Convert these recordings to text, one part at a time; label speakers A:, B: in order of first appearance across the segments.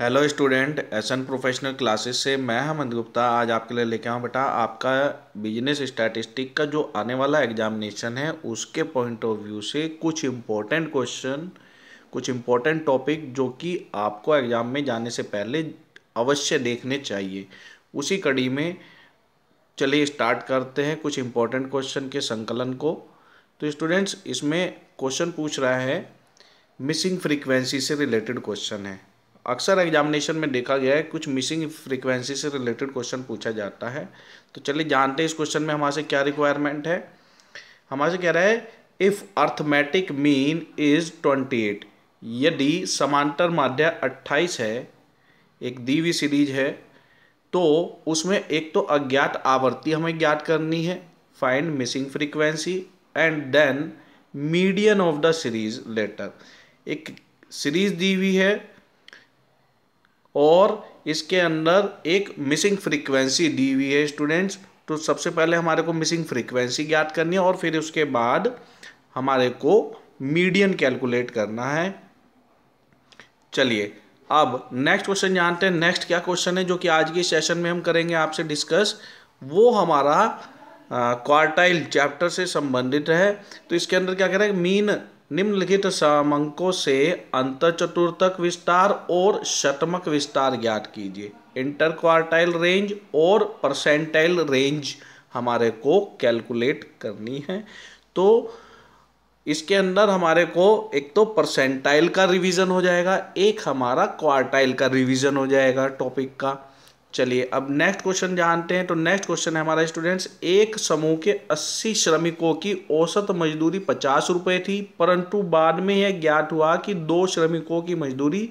A: hello student S N professional classes से मैं हेमंत गुप्ता आज आपके लिए लेके आऊँ बेटा आपका बिजनेस स्टैटिस्टिक का जो आने वाला एग्जामिनेशन है उसके पॉइंट ऑफ व्यू से कुछ इम्पोर्टेंट क्वेश्चन कुछ इम्पोर्टेंट टॉपिक जो कि आपको एग्ज़ाम में जाने से पहले अवश्य देखने चाहिए उसी कड़ी में चलिए स्टार्ट करते हैं कुछ इम्पोर्टेंट क्वेश्चन के संकलन को तो स्टूडेंट्स इसमें क्वेश्चन पूछ रहा है मिसिंग फ्रीक्वेंसी से रिलेटेड क्वेश्चन है अक्सर एग्जामिनेशन में देखा गया है कुछ मिसिंग फ्रीक्वेंसी से रिलेटेड क्वेश्चन पूछा जाता है तो चलिए जानते हैं इस क्वेश्चन में हमारे क्या रिक्वायरमेंट है हमारे कह रहा है if arithmetic mean is twenty eight यदि समांतर माध्य अट्ठाईस है एक दी वी सीरीज है तो उसमें एक तो अज्ञात आवृत्ति हमें ज्ञात करनी है find missing frequency and then median of the series later एक सीरीज दी हुई है और इसके अंदर एक मिसिंग फ्रीक्वेंसी दी हुई है स्टूडेंट्स तो सबसे पहले हमारे को मिसिंग फ्रीक्वेंसी ज्ञात करनी है और फिर उसके बाद हमारे को मीडियन कैलकुलेट करना है चलिए अब नेक्स्ट क्वेश्चन जानते हैं नेक्स्ट क्या क्वेश्चन है जो कि आज के सेशन में हम करेंगे आपसे डिस्कस वो हमारा क्वार्टाइल चैप्टर से संबंधित है तो इसके अंदर क्या करें मीन निम्नलिखित समंकों से अंतर चतुर्थक विस्तार और शतमक विस्तार ज्ञात कीजिए इंटर क्वार्टाइल रेंज और परसेंटाइल रेंज हमारे को कैलकुलेट करनी है तो इसके अंदर हमारे को एक तो परसेंटाइल का रिवीजन हो जाएगा एक हमारा क्वार्टाइल का रिवीजन हो जाएगा टॉपिक का चलिए अब नेक्स्ट क्वेश्चन जानते हैं तो नेक्स्ट क्वेश्चन है हमारा स्टूडेंट्स एक समूह के 80 श्रमिकों की औसत मजदूरी पचास रुपये थी परंतु बाद में यह ज्ञात हुआ कि दो श्रमिकों की मजदूरी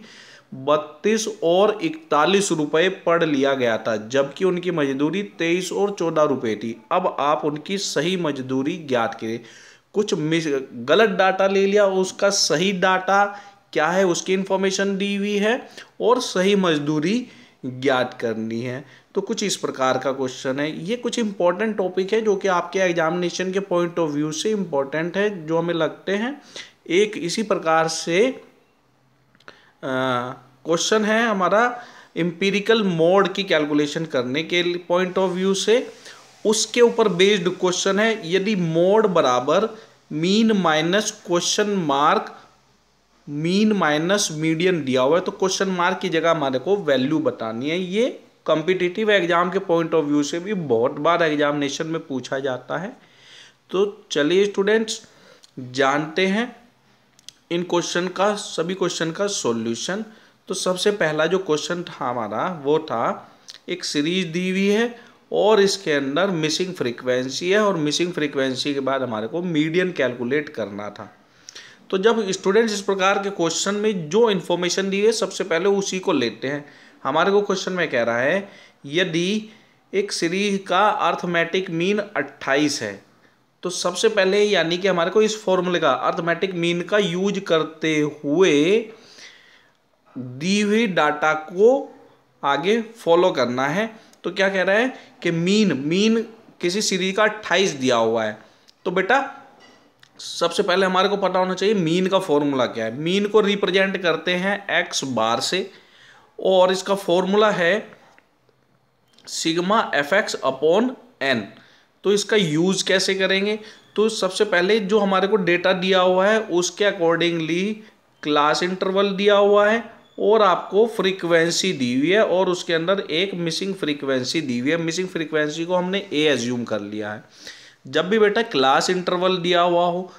A: बत्तीस और इकतालीस रुपये पढ़ लिया गया था जबकि उनकी मजदूरी तेईस और चौदह रुपये थी अब आप उनकी सही मजदूरी ज्ञात करें कुछ गलत डाटा ले लिया उसका सही डाटा क्या है उसकी इन्फॉर्मेशन दी हुई है और सही मजदूरी ज्ञात करनी है तो कुछ इस प्रकार का क्वेश्चन है ये कुछ इंपॉर्टेंट टॉपिक है जो कि आपके एग्जामिनेशन के पॉइंट ऑफ व्यू से इम्पॉर्टेंट है जो हमें लगते हैं एक इसी प्रकार से क्वेश्चन है हमारा इम्पीरिकल मोड की कैलकुलेशन करने के पॉइंट ऑफ व्यू से उसके ऊपर बेस्ड क्वेश्चन है यदि मोड बराबर mean minus question mark mean minus median दिया हुआ है तो क्वेश्चन मार्क की जगह हमारे को वैल्यू बतानी है ये कॉम्पिटिटिव एग्जाम के पॉइंट ऑफ व्यू से भी बहुत बार एग्जामिनेशन में पूछा जाता है तो चलिए स्टूडेंट्स जानते हैं इन क्वेश्चन का सभी क्वेश्चन का सॉल्यूशन तो सबसे पहला जो क्वेश्चन था हमारा वो था एक सीरीज दी हुई है और इसके अंदर मिसिंग फ्रीक्वेंसी है और मिसिंग फ्रीक्वेंसी के बाद हमारे को मीडियन कैलकुलेट करना था तो जब स्टूडेंट्स इस प्रकार के क्वेश्चन में जो इन्फॉर्मेशन दी है सबसे पहले उसी को लेते हैं हमारे को क्वेश्चन में कह रहा है यदि एक सीरी का अर्थमेटिक मीन अट्ठाइस है तो सबसे पहले यानी कि हमारे को इस फॉर्मूले का अर्थमेटिक मीन का यूज करते हुए दी हुई डाटा को आगे फॉलो करना है तो क्या कह रहा है कि मीन मीन किसी सीरीज का अट्ठाइस दिया हुआ है तो बेटा सबसे पहले हमारे को पता होना चाहिए मीन का फॉर्मूला क्या है मीन को रिप्रेजेंट करते हैं एक्स बार से और इसका फॉर्मूला है sigma F X upon N तो इसका यूज़ कैसे करेंगे तो सबसे पहले जो हमारे को डेटा दिया हुआ है उसके अकॉर्डिंगली क्लास इंटरवल दिया हुआ है और आपको फ्रीक्वेंसी दी हुई है और उसके अंदर एक मिसिंग फ्रीक्वेंसी दी हुई है मिसिंग फ्रीक्वेंसी को हमने ए एज्यूम कर लिया है जब भी बेटा क्लास इंटरवल दिया हुआ हो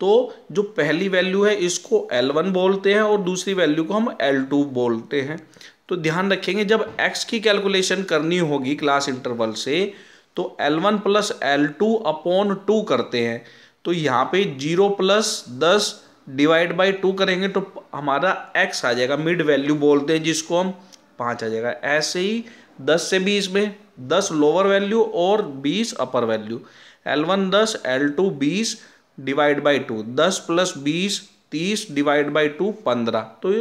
A: तो जो पहली वैल्यू है इसको एल वन बोलते हैं और दूसरी वैल्यू को हम एल टू बोलते हैं तो ध्यान रखेंगे जब एक्स की कैलकुलेशन करनी होगी क्लास इंटरवल से तो L one plus L two upon two करते हैं तो यहाँ पे जीरो प्लस दस डिवाइड बाई टू करेंगे तो हमारा एक्स आ जाएगा मिड वैल्यू बोलते हैं जिसको हम पाँच आ जाएगा ऐसे ही दस से बीस में दस लोअर वैल्यू और बीस अपर वैल्यू एल वन दस एल टू बीस डिवाइड बाई टू दस प्लस बीस तीस डिवाइड बाई टू पंद्रह तो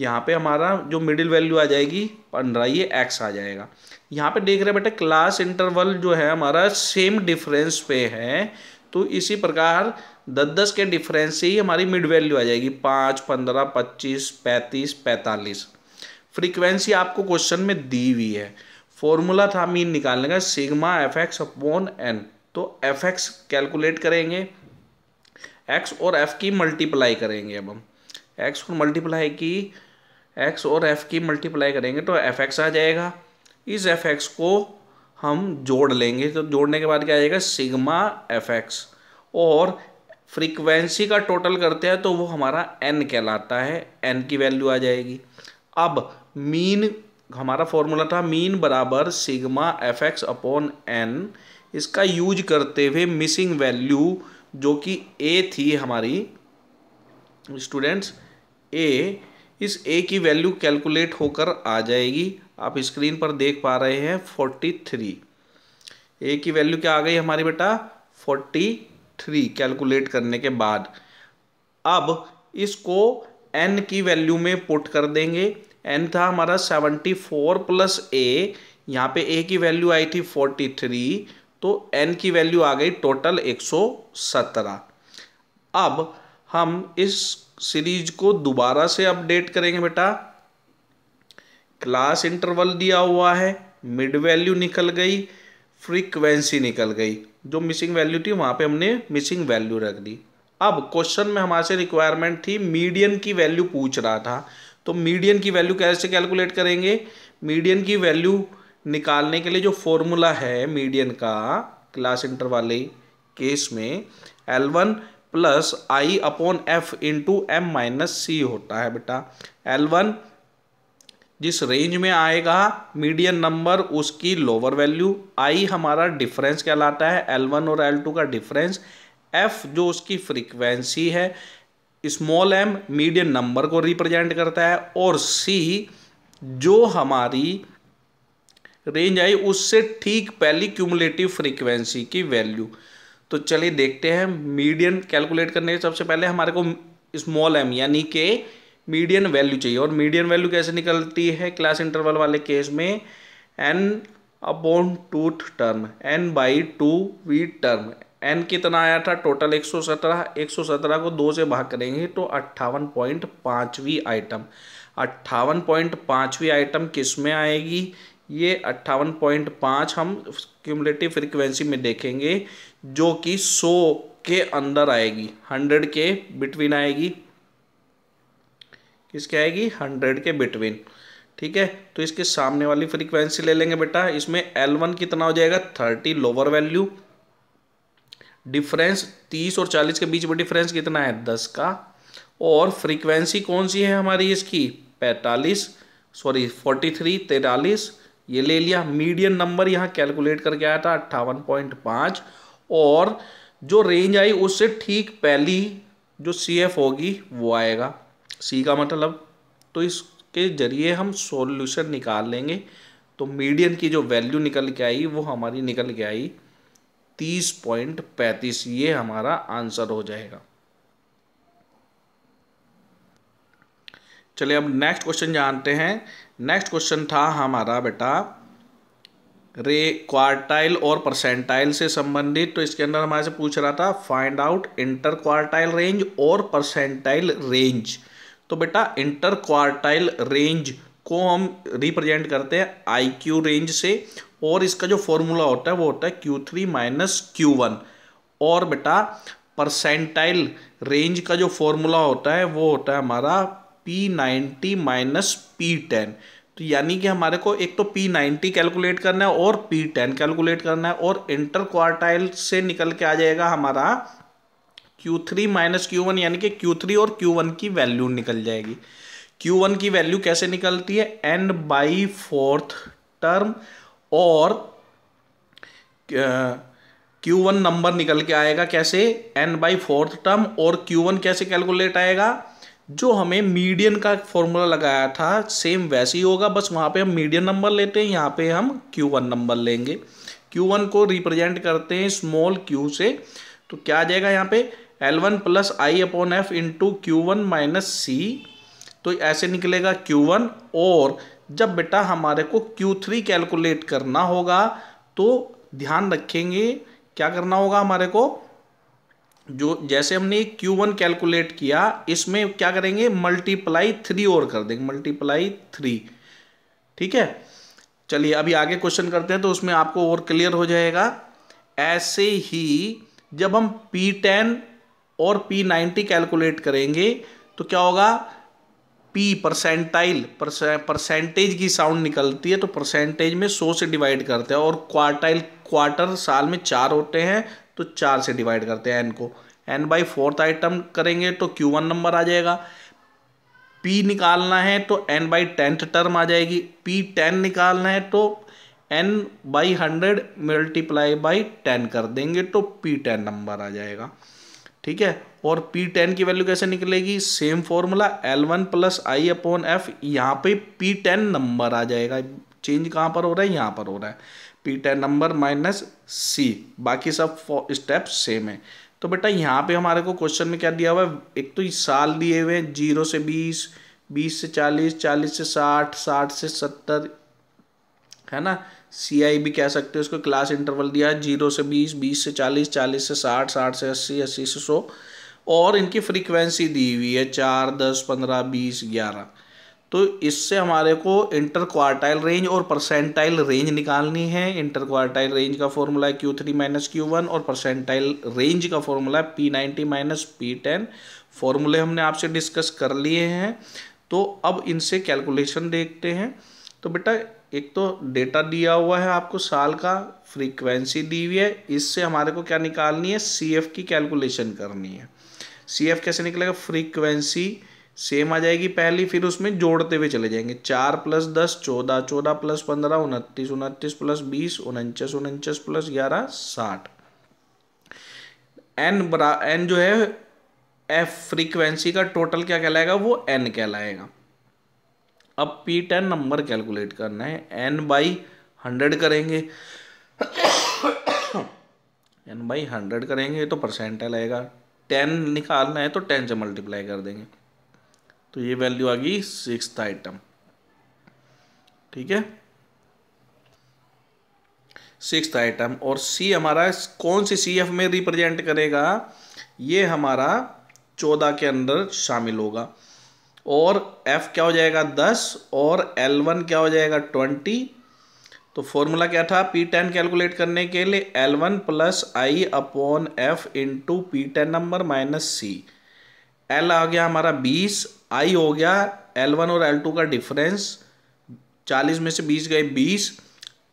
A: यहाँ पे हमारा जो मिडिल वैल्यू आ जाएगी पंद्रह ये एक्स आ जाएगा यहाँ पे देख रहे बेटा क्लास इंटरवल जो है हमारा सेम डिफरेंस पे है तो इसी प्रकार दस दस के डिफरेंस से ही हमारी मिड वैल्यू आ जाएगी पाँच पंद्रह पच्चीस पैंतीस पैंतालीस फ्रीक्वेंसी आपको क्वेश्चन में दी हुई है फॉर्मूला था मीन निकालने का sigma F X upon N तो एफ एक्स कैलकुलेट करेंगे एक्स और एफ की मल्टीप्लाई करेंगे अब हम एक्स को मल्टीप्लाई की एक्स और एफ की मल्टीप्लाई करेंगे तो एफ एक्स आ जाएगा इस एफ एक्स को हम जोड़ लेंगे तो जोड़ने के बाद क्या आ जाएगा सिग्मा एफ एक्स और फ्रीक्वेंसी का टोटल करते हैं तो वो हमारा एन कहलाता है एन की वैल्यू आ जाएगी अब मीन हमारा फॉर्मूला था मीन बराबर sigma F X upon N इसका यूज करते हुए मिसिंग वैल्यू जो कि ए थी हमारी स्टूडेंट्स ए इस ए की वैल्यू कैलकुलेट होकर आ जाएगी आप स्क्रीन पर देख पा रहे हैं फोर्टी थ्री ए की वैल्यू क्या आ गई हमारी बेटा फोर्टी थ्री कैलकुलेट करने के बाद अब इसको एन की वैल्यू में पुट कर देंगे एन था हमारा सेवेंटी फोर प्लस ए यहाँ पे ए की वैल्यू आई थी फोर्टी थ्री तो एन की वैल्यू आ गई टोटल एक सौ सत्रह अब हम इस सीरीज को दोबारा से अपडेट करेंगे बेटा क्लास इंटरवल दिया हुआ है मिड वैल्यू निकल गई फ्रीक्वेंसी निकल गई जो मिसिंग वैल्यू थी वहां पे हमने मिसिंग वैल्यू रख दी अब क्वेश्चन में हमारे से रिक्वायरमेंट थी मीडियन की वैल्यू पूछ रहा था तो मीडियन की वैल्यू कैसे कैलकुलेट करेंगे मीडियन की वैल्यू निकालने के लिए जो फॉर्मूला है मीडियन का क्लास इंटर वाले केस में L one plus I upon F into M minus C होता है बेटा एल वन जिस रेंज में आएगा मीडियन नंबर उसकी लोअर वैल्यू आई हमारा डिफरेंस कहलाता है एल वन और एल टू का डिफरेंस एफ जो उसकी फ्रीक्वेंसी है स्मॉल एम मीडियन नंबर को रिप्रेजेंट करता है और सी जो हमारी रेंज आई उससे ठीक पहली क्यूमुलेटिव फ्रीक्वेंसी की वैल्यू तो चलिए देखते हैं मीडियन कैलकुलेट करने के सबसे पहले हमारे को स्मॉल एम यानी के मीडियन वैल्यू चाहिए और मीडियन वैल्यू कैसे निकलती है क्लास इंटरवल वाले केस में N upon twoth term N by two वी टर्म एन कितना आया था टोटल एक सौ सत्रह एक सौ सत्रह को दो से भाग करेंगे तो अट्ठावन पॉइंट पाँचवीं आइटम अट्ठावन पॉइंट पाँचवीं आइटम किस में आएगी ये अट्ठावन पॉइंट पाँच हम क्यूमलेटिव फ्रिक्वेंसी में देखेंगे जो कि सौ के अंदर आएगी हंड्रेड के बिटवीन आएगी किसके आएगी हंड्रेड के बिटवीन ठीक है तो इसके सामने वाली फ्रीक्वेंसी ले लेंगे बेटा इसमें एल वन कितना हो जाएगा थर्टी लोअर वैल्यू डिफरेंस तीस और चालीस के बीच में डिफरेंस कितना है दस का और फ्रीक्वेंसी कौन सी है हमारी इसकी पैंतालीस सॉरी फोर्टी थ्री तैतालीस ये ले लिया मीडियन नंबर यहाँ कैलकुलेट करके आया था अट्ठावन पॉइंट पाँच और जो रेंज आई उससे ठीक पहली जो सी एफ होगी वो आएगा सी का मतलब तो इसके ज़रिए हम सॉल्यूशन निकाल लेंगे तो मीडियन की जो वैल्यू निकल के आई वो हमारी निकल के आई तीस पॉइंट पैंतीस ये हमारा आंसर हो जाएगा चलिए अब नेक्स्ट क्वेश्चन जानते हैं नेक्स्ट क्वेश्चन था हमारा बेटा रे क्वार्टाइल और परसेंटाइल से संबंधित तो इसके अंदर हमारे से पूछ रहा था find out inter quartile range और परसेंटाइल रेंज तो बेटा इंटर क्वार्टाइल रेंज को हम रिप्रेजेंट करते हैं आई क्यू रेंज से और इसका जो फॉर्मूला होता है वो होता है Q three minus Q one और बेटा परसेंटाइल रेंज का जो फॉर्मूला होता है वो होता है हमारा P ninety minus P ten तो यानी कि हमारे को एक तो पी नाइन्टी कैलकुलेट करना है और पी टेन कैलकुलेट करना है और इंटर क्वार्टाइल से निकल के आ जाएगा हमारा Q three minus Q one यानी कि क्यू थ्री और क्यू वन की वैल्यू निकल जाएगी क्यू वन की वैल्यू कैसे निकलती है एन बाई फोर्थ टर्म और क्यू वन नंबर निकल के आएगा कैसे एन बाई फोर्थ टर्म और क्यू वन कैसे कैलकुलेट आएगा जो हमें मीडियन का फॉर्मूला लगाया था सेम वैसे ही होगा बस वहाँ पे हम मीडियन नंबर लेते हैं यहाँ पे हम क्यू वन नंबर लेंगे क्यू वन को रिप्रेजेंट करते हैं स्मॉल क्यू से तो क्या आ जाएगा यहाँ पे L one plus I upon F into Q one minus C तो ऐसे निकलेगा क्यू वन और जब बेटा हमारे को क्यू थ्री कैलकुलेट करना होगा तो ध्यान रखेंगे क्या करना होगा हमारे को जो जैसे हमने क्यू वन कैलकुलेट किया इसमें क्या करेंगे मल्टीप्लाई थ्री और कर देंगे मल्टीप्लाई थ्री ठीक है चलिए अभी आगे क्वेश्चन करते हैं तो उसमें आपको और क्लियर हो जाएगा ऐसे ही जब हम पी टेन और पी कैलकुलेट करेंगे तो क्या होगा पी परसेंटाइल परसेंटेज की साउंड निकलती है तो परसेंटेज में सौ से डिवाइड करते हैं और क्वार्टाइल क्वार्टर साल में चार होते हैं तो चार से डिवाइड करते हैं एन को एन बाई फोर्थ आइटम करेंगे तो क्यू वन नंबर आ जाएगा पी निकालना है तो एन बाई टेंथ टर्म आ जाएगी पी टेन निकालना है तो N by hundred multiply by ten कर देंगे तो पी टेन नंबर आ जाएगा ठीक है और पी टेन की वैल्यू कैसे निकलेगी same formula L one plus I upon F यहाँ पे पी टेन नंबर आ जाएगा चेंज कहाँ पर हो रहा है यहाँ पर हो रहा है P ten number minus C बाकी सब स्टेप सेम है तो बेटा यहाँ पे हमारे को क्वेश्चन में क्या दिया हुआ है एक तो साल दिए हुए हैं जीरो से बीस बीस से चालीस चालीस से साठ साठ से सत्तर है ना सी आई भी कह सकते हो उसको क्लास इंटरवल दिया है जीरो से बीस बीस से चालीस चालीस से साठ साठ से अस्सी अस्सी से सौ और इनकी फ्रीक्वेंसी दी हुई है चार दस पंद्रह बीस ग्यारह तो इससे हमारे को इंटर क्वार्टाइल रेंज और परसेंटाइल रेंज निकालनी है इंटर क्वार्टाइल रेंज का फॉर्मूला है Q three minus Q one और परसेंटाइल रेंज का फॉर्मूला है P ninety minus P ten फॉर्मूले हमने आपसे डिस्कस कर लिए हैं तो अब इनसे कैलकुलेशन देखते हैं तो बेटा एक तो डेटा दिया हुआ है आपको साल का फ्रीक्वेंसी दी हुई है इससे हमारे को क्या निकालनी है सी एफ की कैलकुलेशन करनी है सी एफ कैसे निकलेगा फ्रीक्वेंसी सेम आ जाएगी पहली फिर उसमें जोड़ते हुए चले जाएंगे चार प्लस दस चौदह चौदह प्लस पंद्रह उनतीस उनतीस प्लस बीस उनचास उनचास प्लस ग्यारह साठ एन बरा एन जो है एफ फ्रीक्वेंसी का टोटल क्या कहलाएगा वो एन कहलाएगा अब पी टेन नंबर कैलकुलेट करना है एन बाई हंड्रेड करेंगे एन बाई हंड्रेड करेंगे तो परसेंटेज आएगा टेन निकालना है तो टेन से मल्टीप्लाई कर देंगे तो ये वैल्यू आ गई सिक्स आइटम ठीक है सिक्स आइटम और सी हमारा कौन सी सी एफ में रिप्रेजेंट करेगा ये हमारा चौदह के अंदर शामिल होगा और एफ क्या हो जाएगा दस और एल वन क्या हो जाएगा ट्वेंटी तो फॉर्मूला क्या था पी टेन कैलकुलेट करने के लिए L one plus I upon F into P ten number minus C L आ गया हमारा बीस आई हो गया एल वन और एल टू का डिफरेंस चालीस में से बीस गए बीस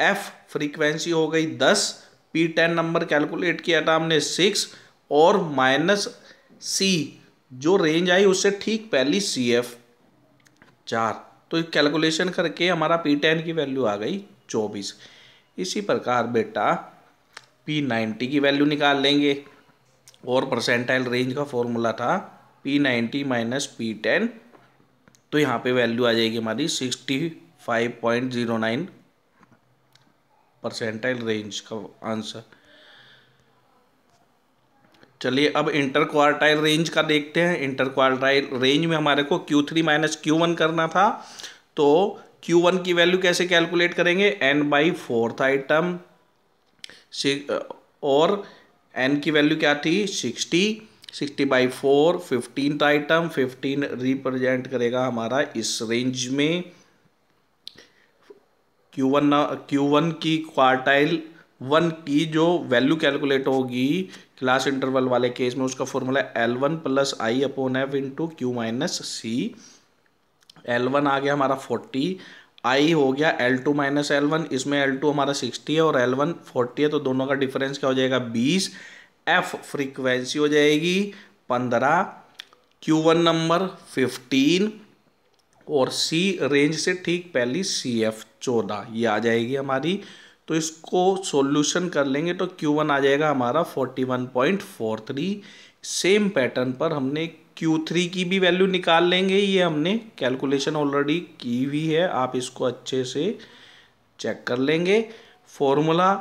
A: एफ फ्रीक्वेंसी हो गई दस पी टेन नंबर कैलकुलेट किया था हमने सिक्स और माइनस सी जो रेंज आई उससे ठीक पहली सी एफ चार तो कैलकुलेशन करके हमारा पी टेन की वैल्यू आ गई चौबीस इसी प्रकार बेटा पी नाइन्टी की वैल्यू निकाल लेंगे और परसेंटाइल रेंज का फॉर्मूला था P ninety minus P ten तो यहाँ पे वैल्यू आ जाएगी हमारी sixty five point zero nine percentile range का आंसर चलिए अब इंटर क्वार्टाइल रेंज का देखते हैं इंटर क्वार्टाइल रेंज में हमारे को Q three minus Q one करना था तो क्यू वन की वैल्यू कैसे कैलकुलेट करेंगे एन बाई फोर्थ आइटम और एन की वैल्यू क्या थी sixty sixty by four fifteen item fifteen represent करेगा हमारा इस रेंज में क्यू वन क्यू वन की क्वार्टाइल वन की जो वैल्यू कैलकुलेट होगी क्लास इंटरवल वाले केस में उसका formula L one plus I upon F into Q minus C L one आ गया हमारा फोर्टी आई हो गया L two minus L one इसमें एल टू हमारा सिक्सटी है और एल वन फोर्टी है तो दोनों का डिफरेंस क्या हो जाएगा बीस एफ फ्रीक्वेंसी हो जाएगी पंद्रह क्यू वन नंबर फिफ्टीन और सी रेंज से ठीक पहली सी एफ चौदह ये आ जाएगी हमारी तो इसको सॉल्यूशन कर लेंगे तो क्यू वन आ जाएगा हमारा forty one point four three same pattern पर हमने क्यू थ्री की भी वैल्यू निकाल लेंगे ये हमने कैलकुलेशन ऑलरेडी की हुई है आप इसको अच्छे से चेक कर लेंगे फॉर्मूला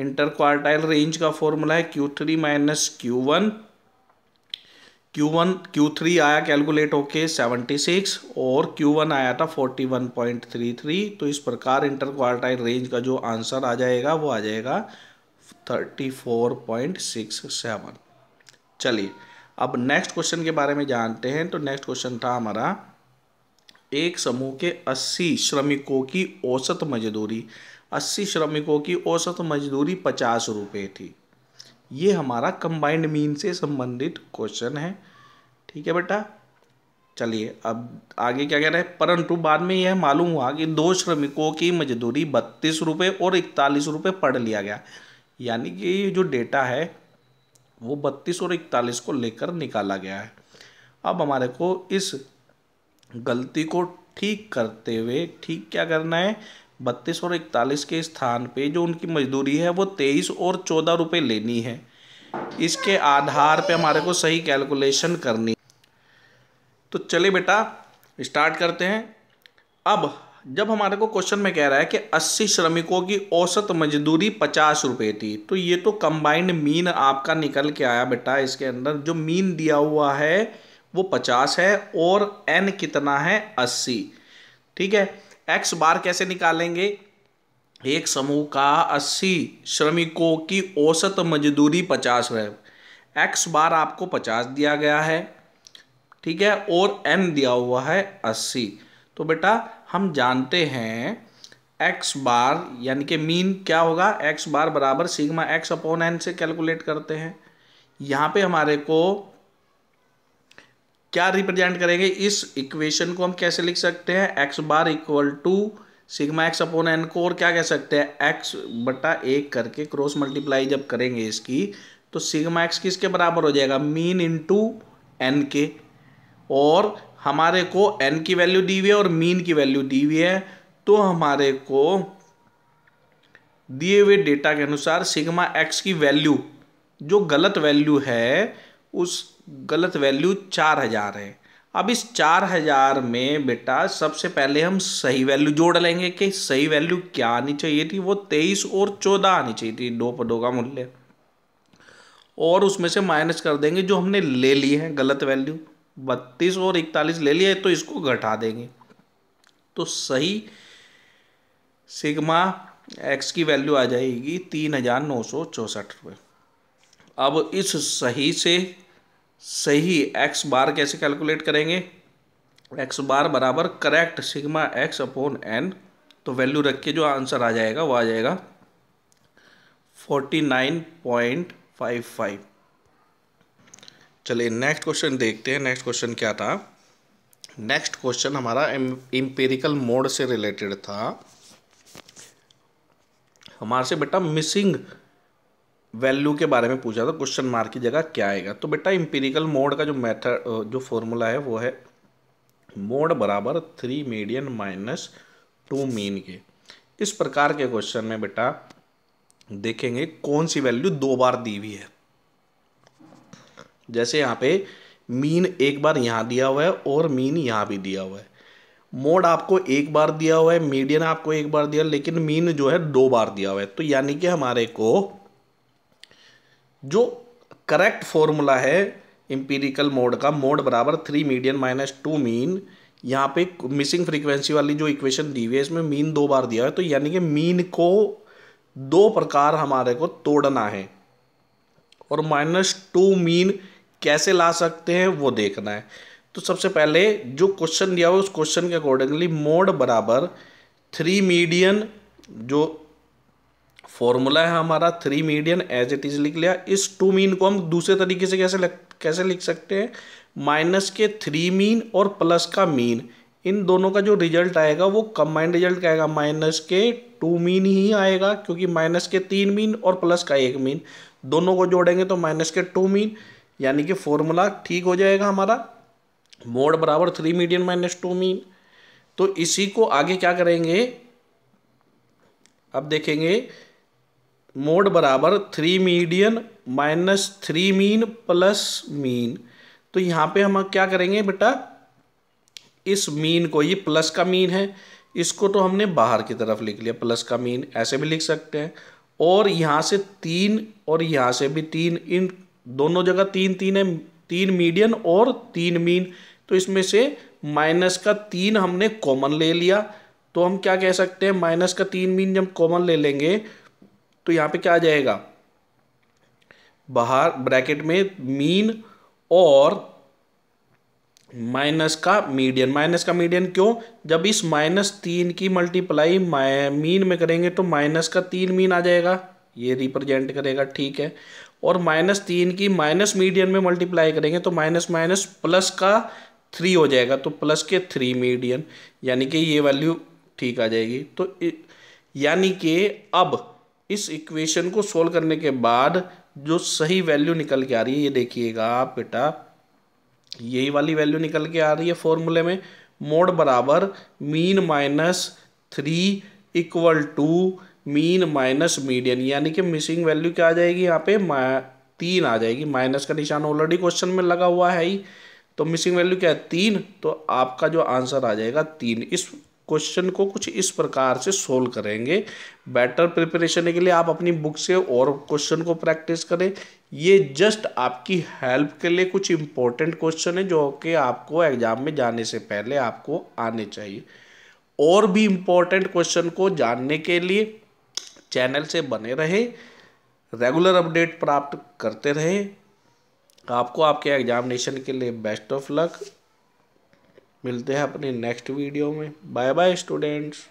A: इंटर क्वार्टाइल रेंज का फॉर्मूला है Q three minus Q one Q one Q three आया कैलकुलेट होके सेवेंटी सिक्स और क्यू वन आया था forty one point three three तो इस प्रकार इंटर क्वार्टाइल रेंज का जो आंसर आ जाएगा वो आ जाएगा thirty four point six seven चलिए अब नेक्स्ट क्वेश्चन के बारे में जानते हैं तो नेक्स्ट क्वेश्चन था हमारा एक समूह के अस्सी श्रमिकों की औसत मजदूरी अस्सी श्रमिकों की औसत मजदूरी पचास रुपये थी ये हमारा कंबाइंड मीन से संबंधित क्वेश्चन है ठीक है बेटा चलिए अब आगे क्या कह रहे हैं परंतु बाद में यह मालूम हुआ कि दो श्रमिकों की मजदूरी बत्तीस रुपये और इकतालीस रुपये पढ़ लिया गया यानी कि ये जो डेटा है वो बत्तीस और इकतालीस को लेकर निकाला गया है अब हमारे को इस गलती को ठीक करते हुए ठीक क्या करना है बत्तीस और इकतालीस के स्थान पे जो उनकी मजदूरी है वो तेईस और चौदह रुपये लेनी है इसके आधार पे हमारे को सही कैलकुलेशन करनी तो चलिए बेटा स्टार्ट करते हैं अब जब हमारे को क्वेश्चन में कह रहा है कि 80 श्रमिकों की औसत मजदूरी पचास रुपये थी तो ये तो कंबाइंड मीन आपका निकल के आया बेटा इसके अंदर जो मीन दिया हुआ है वो पचास है और एन कितना है अस्सी ठीक है एक्स बार कैसे निकालेंगे एक समूह का अस्सी श्रमिकों की औसत मजदूरी पचास है एक्स बार आपको पचास दिया गया है ठीक है और एन दिया हुआ है अस्सी तो बेटा हम जानते हैं एक्स बार यानी कि मीन क्या होगा एक्स बार बराबर सिग्मा एक्स अपॉन एन से कैलकुलेट करते हैं यहाँ पे हमारे को क्या रिप्रेजेंट करेंगे इस इक्वेशन को हम कैसे लिख सकते हैं X bar equal to sigma X upon N को और क्या कह सकते हैं एक्स बटा एक करके क्रॉस मल्टीप्लाई जब करेंगे इसकी तो सिग्मा एक्स किसके बराबर हो जाएगा मीन टू एन के और हमारे को एन की वैल्यू दी हुई है और मीन की वैल्यू दी हुई है तो हमारे को दिए हुए डेटा के अनुसार सिग्मा एक्स की वैल्यू जो गलत वैल्यू है उस गलत वैल्यू चार हज़ार है अब इस चार हज़ार में बेटा सबसे पहले हम सही वैल्यू जोड़ लेंगे कि सही वैल्यू क्या आनी चाहिए थी वो तेईस और चौदह आनी चाहिए थी दो पदों का मूल्य और उसमें से माइनस कर देंगे जो हमने ले लिए हैं गलत वैल्यू बत्तीस और इकतालीस ले लिए तो इसको घटा देंगे तो सही सिग्मा एक्स की वैल्यू आ जाएगी तीन हज़ार नौ सौ चौंसठ रुपये अब इस सही से सही एक्स बार कैसे कैलकुलेट करेंगे एक्स बार बराबर correct sigma X upon N तो वैल्यू रख के जो आंसर आ जाएगा वो आ जाएगा forty nine point five five चलिए नेक्स्ट क्वेश्चन देखते हैं नेक्स्ट क्वेश्चन क्या था नेक्स्ट क्वेश्चन हमारा इंपेरिकल मोड से रिलेटेड था हमारे से बेटा मिसिंग वैल्यू के बारे में पूछा था क्वेश्चन मार्क की जगह क्या आएगा तो बेटा इंपेरिकल मोड का जो मेथड जो फॉर्मूला है वो है मोड बराबर three median minus two mean के इस प्रकार के क्वेश्चन में बेटा देखेंगे कौन सी वैल्यू दो बार दी हुई है जैसे यहाँ पे मीन एक बार यहाँ दिया हुआ है और मीन यहाँ भी दिया हुआ है मोड आपको एक बार दिया हुआ है मीडियन आपको एक बार दिया लेकिन मीन जो है दो बार दिया हुआ है तो यानी कि हमारे को जो करेक्ट फॉर्मूला है एम्पीरिकल मोड का मोड बराबर three median minus two mean यहाँ पे मिसिंग फ्रीक्वेंसी वाली जो इक्वेशन दी हुई है इसमें मीन दो बार दिया है तो यानी कि मीन को दो प्रकार हमारे को तोड़ना है और माइनस टू मीन कैसे ला सकते हैं वो देखना है तो सबसे पहले जो क्वेश्चन दिया हुआ उस क्वेश्चन के अकॉर्डिंगली मोड बराबर थ्री मीडियन जो फॉर्मूला है हमारा three median as it is लिख लिया इस टू मीन को हम दूसरे तरीके से कैसे लग, कैसे लिख सकते हैं माइनस के थ्री मीन और प्लस का मीन इन दोनों का जो रिजल्ट आएगा वो कम्बाइंड रिजल्ट आएगा माइनस के टू मीन ही आएगा क्योंकि माइनस के तीन मीन और प्लस का एक मीन दोनों को जोड़ेंगे तो माइनस के टू मीन यानी कि फॉर्मूला ठीक हो जाएगा हमारा मोड बराबर three median minus two mean तो इसी को आगे क्या करेंगे अब देखेंगे मोड बराबर three median minus three mean plus mean तो यहाँ पे हम क्या करेंगे बेटा इस मीन को ये प्लस का मीन है इसको तो हमने बाहर की तरफ लिख लिया प्लस का मीन ऐसे भी लिख सकते हैं और यहाँ से तीन और यहाँ से भी तीन इन दोनों जगह तीन तीन है तीन मीडियन और तीन मीन तो इसमें से माइनस का तीन हमने कॉमन ले लिया तो हम क्या कह सकते हैं माइनस का तीन मीन जब कॉमन ले लेंगे तो यहाँ पे क्या आ जाएगा बाहर ब्रैकेट में मीन और माइनस का मीडियन माइनस का मीडियन क्यों जब इस माइनस तीन की मल्टीप्लाई मीन में करेंगे तो माइनस का तीन मीन आ जाएगा ये रिप्रेजेंट करेगा ठीक है और माइनस तीन की माइनस मीडियन में मल्टीप्लाई करेंगे तो माइनस माइनस प्लस का थ्री हो जाएगा तो प्लस के थ्री मीडियन यानी कि ये वैल्यू ठीक आ जाएगी तो यानी कि अब इस इक्वेशन को सोल्व करने के बाद जो सही वैल्यू निकल के आ रही है ये देखिएगा आप बेटा यही वाली वैल्यू निकल के आ रही है फॉर्मूले में मोड बराबर mean minus three equal to mean minus median यानी कि मिसिंग वैल्यू क्या आ जाएगी यहाँ पे तीन आ जाएगी माइनस का निशान ऑलरेडी क्वेश्चन में लगा हुआ है ही तो मिसिंग वैल्यू क्या है तीन तो आपका जो आंसर आ जाएगा तीन इस क्वेश्चन को कुछ इस प्रकार से सोल्व करेंगे बेटर प्रिपरेशन के लिए आप अपनी बुक से और क्वेश्चन को प्रैक्टिस करें ये जस्ट आपकी हेल्प के लिए कुछ इंपॉर्टेंट क्वेश्चन है जो कि आपको एग्जाम में जाने से पहले आपको आने चाहिए और भी इम्पोर्टेंट क्वेश्चन को जानने के लिए चैनल से बने रहे रेगुलर अपडेट प्राप्त करते रहे आपको आपके एग्जामिनेशन के लिए बेस्ट ऑफ लक मिलते हैं अपने नेक्स्ट वीडियो में बाय बाय स्टूडेंट्स